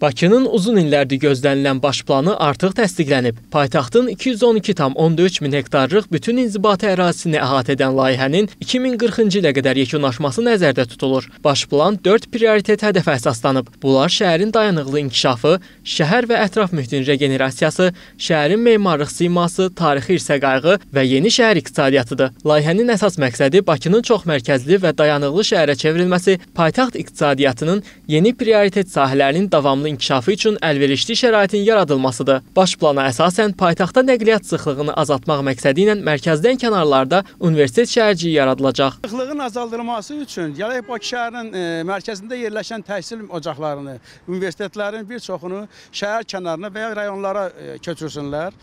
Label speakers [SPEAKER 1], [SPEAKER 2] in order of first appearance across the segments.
[SPEAKER 1] Bakının uzun illərdir gözlənilən baş planı artıq təsdiqlənib. Paytaxtın 212,3 min hektarlıq bütün inzibati ərazisini əhatə edən layihənin 2040-cı ilə qədər yekunlaşması nəzərdə tutulur. Baş plan 4 prioritet hədəfə əsaslanıb. Bunlar şəhərin dayanıqlı inkişafı, şəhər və ətraf mühitin regenerasiyası, şəhərin memarlıq siması, tarixi irsə qayğı və yeni şəhər iqtisadiyyatıdır. Layihənin əsas məqsədi Bakının çox mərkəzli və dayanıqlı şəhərə çevrilməsi, paytaxt iqtisadiyyatının yeni prioritet sahələrinin davamlı inkişafı üçün əlverişli şəraitin yaradılmasıdır. Baş plana əsasən paytaxtda nəqliyyat sıxlığını azaltmaq məqsədi ilə mərkəzdən kənarlarda universitet şəhərciyi yaradılacaq.
[SPEAKER 2] Sıxlığın azaldılması üçün Yalay Bakı şəhərinin e, mərkəzində yerləşən təhsil ocaqlarını, universitetlərin bir çoxunu şəhər kənarına və ya rayonlara e, köçürsünlər.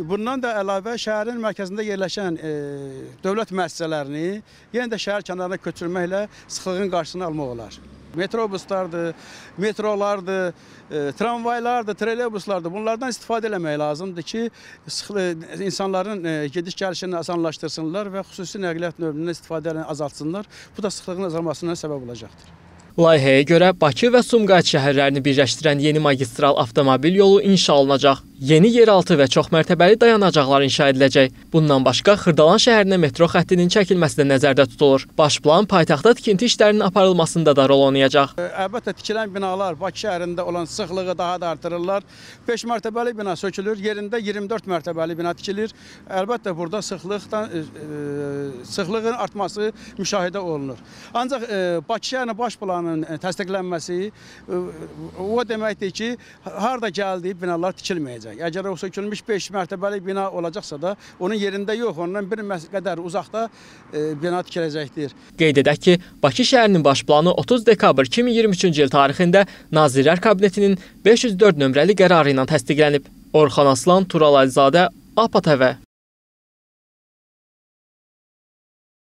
[SPEAKER 2] Bundan da əlavə şəhərin mərkəzində yerləşən e, dövlət müəssisələrini yenə də şəhər kənarına köçürməklə sıxlığın qarşısını almaq olar metrobuslardır, metrolardır, e, tramvaylardır, trolleybuslardır. Bunlardan istifadə etmək lazımdır ki, sıxlı, e, insanların e, gediş gəlişini asanlaşdırsınlar və xüsusi nəqliyyat növündən istifadəni azaltsınlar. Bu da sıxlığın azalmasına səbəb olacaqdır.
[SPEAKER 1] Layihəyə görə Bakı və Sumqayıt şəhərlərini birləşdirən yeni magistral avtomobil yolu inşa olunacaq. Yeni yeraltı və çoxmərtəbəli dayanacaqlar inşa ediləcək. Bundan başqa Xırdalan şəhərinə metro xəttinin çəkilməsi də nəzərdə tutulur. Baş plan paytaxtda tikinti işlərinin aparılmasında da rol oynayacaq.
[SPEAKER 2] Əlbəttə tikilən binalar Bakı şəhərində olan sıxlığı daha da artırırlar. 5 mərtəbəli bina sökülür, yerində 24 mərtəbəli bina tikilir. Əlbəttə burada sıxlıqdan sıxlığın artması müşahidə olunur. Ancaq Bakı şəhərinin baş planının təsdiqlənməsi o deməkdir ki, harda gəldiyi binalar tikilməyəcək olacaq. Əgər o sökülmüş 5 mərtəbəli bina olacaqsa da, onun yerində yox, ondan bir qədər uzaqda e, bina tikiləcəkdir. Qeyd
[SPEAKER 1] edək ki, Bakı şəhərinin baş planı 30 dekabr 2023-cü il tarixində Nazirlər Kabinetinin 504 nömrəli qərarı ilə təsdiqlənib. Orxan Aslan, Tural Əlizadə, APA TV.